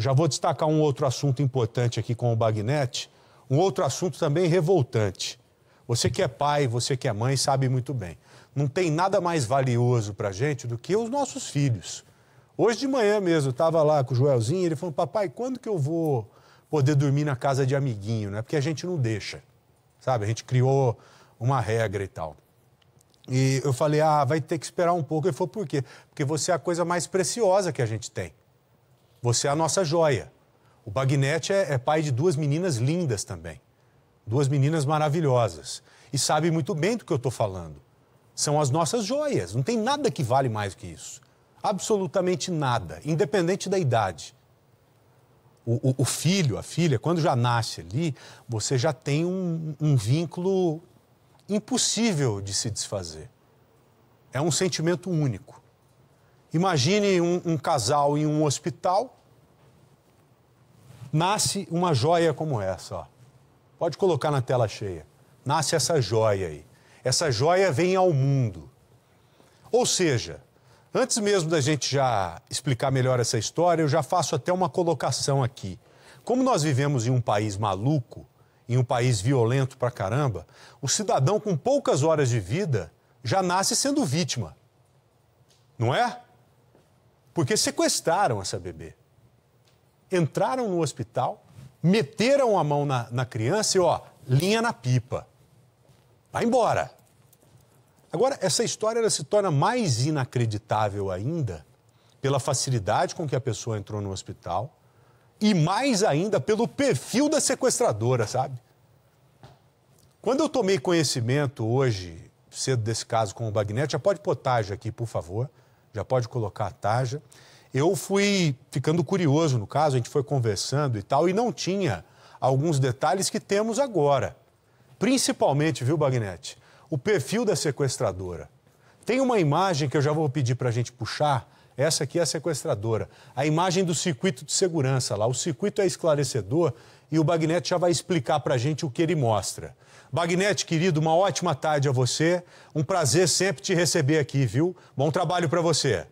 Já vou destacar um outro assunto importante aqui com o Bagnete, um outro assunto também revoltante. Você que é pai, você que é mãe, sabe muito bem. Não tem nada mais valioso para gente do que os nossos filhos. Hoje de manhã mesmo, estava lá com o Joelzinho, ele falou: Papai, quando que eu vou poder dormir na casa de amiguinho? Né? Porque a gente não deixa, sabe? A gente criou uma regra e tal. E eu falei: Ah, vai ter que esperar um pouco. Ele falou: Por quê? Porque você é a coisa mais preciosa que a gente tem. Você é a nossa joia. O Bagnete é, é pai de duas meninas lindas também. Duas meninas maravilhosas. E sabe muito bem do que eu estou falando. São as nossas joias. Não tem nada que vale mais que isso. Absolutamente nada, independente da idade. O, o, o, filho, a filha, quando já nasce ali, você já tem um, um, vínculo impossível de se desfazer. É um sentimento único. Imagine um, um casal em um hospital, nasce uma joia como essa. Ó. Pode colocar na tela cheia. Nasce essa joia aí. Essa joia vem ao mundo. Ou seja, antes mesmo da gente já explicar melhor essa história, eu já faço até uma colocação aqui. Como nós vivemos em um país maluco, em um país violento pra caramba, o cidadão com poucas horas de vida já nasce sendo vítima. Não é? Porque sequestraram essa bebê. Entraram no hospital, meteram a mão na, na criança e, ó, linha na pipa. Vai embora. Agora, essa história se torna mais inacreditável ainda pela facilidade com que a pessoa entrou no hospital e mais ainda pelo perfil da sequestradora, sabe? Quando eu tomei conhecimento hoje, cedo desse caso com o Bagnete, já pode potágio aqui, por favor já pode colocar a tarja. Eu fui ficando curioso no caso, a gente foi conversando e tal, e não tinha alguns detalhes que temos agora. Principalmente, viu, Bagnete? O perfil da sequestradora. Tem uma imagem que eu já vou pedir para a gente puxar, essa aqui é a sequestradora. A imagem do circuito de segurança lá. O circuito é esclarecedor e o Bagnete já vai explicar para a gente o que ele mostra. Bagnete, querido, uma ótima tarde a você. Um prazer sempre te receber aqui, viu? Bom trabalho para você.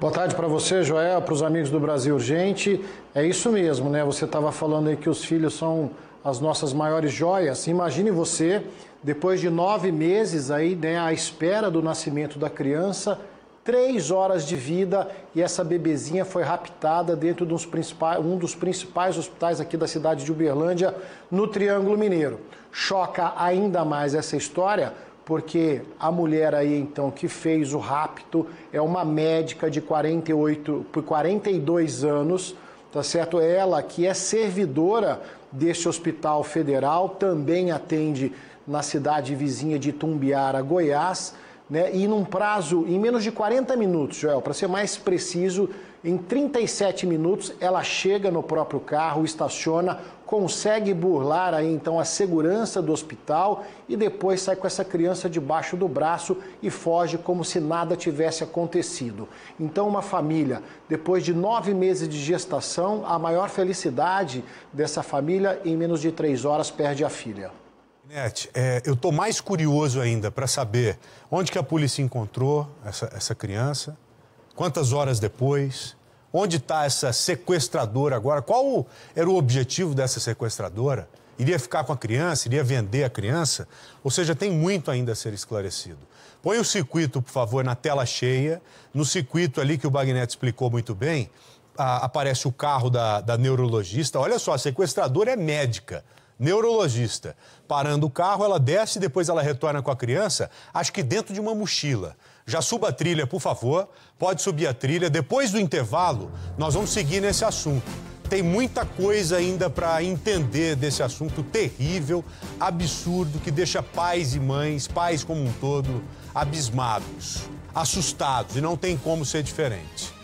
Boa tarde para você, Joel, para os amigos do Brasil Urgente. É isso mesmo, né? Você estava falando aí que os filhos são as nossas maiores joias. Imagine você, depois de nove meses aí, né, à espera do nascimento da criança, três horas de vida e essa bebezinha foi raptada dentro de um dos principais hospitais aqui da cidade de Uberlândia, no Triângulo Mineiro. Choca ainda mais essa história, porque a mulher aí então que fez o rapto é uma médica de 48 por 42 anos tá certo? Ela que é servidora deste hospital federal, também atende na cidade vizinha de Tumbiara, Goiás né, e num prazo, em menos de 40 minutos, Joel, para ser mais preciso, em 37 minutos ela chega no próprio carro, estaciona, consegue burlar aí então a segurança do hospital e depois sai com essa criança debaixo do braço e foge como se nada tivesse acontecido. Então uma família, depois de nove meses de gestação, a maior felicidade dessa família, em menos de três horas perde a filha. Net, é, eu estou mais curioso ainda para saber onde que a polícia encontrou essa, essa criança, quantas horas depois, onde está essa sequestradora agora, qual era o objetivo dessa sequestradora? Iria ficar com a criança, iria vender a criança? Ou seja, tem muito ainda a ser esclarecido. Põe o circuito, por favor, na tela cheia. No circuito ali que o Bagnet explicou muito bem, a, aparece o carro da, da neurologista. Olha só, a sequestradora é médica neurologista. Parando o carro, ela desce e depois ela retorna com a criança, acho que dentro de uma mochila. Já suba a trilha, por favor. Pode subir a trilha. Depois do intervalo, nós vamos seguir nesse assunto. Tem muita coisa ainda para entender desse assunto terrível, absurdo, que deixa pais e mães, pais como um todo, abismados, assustados, e não tem como ser diferente.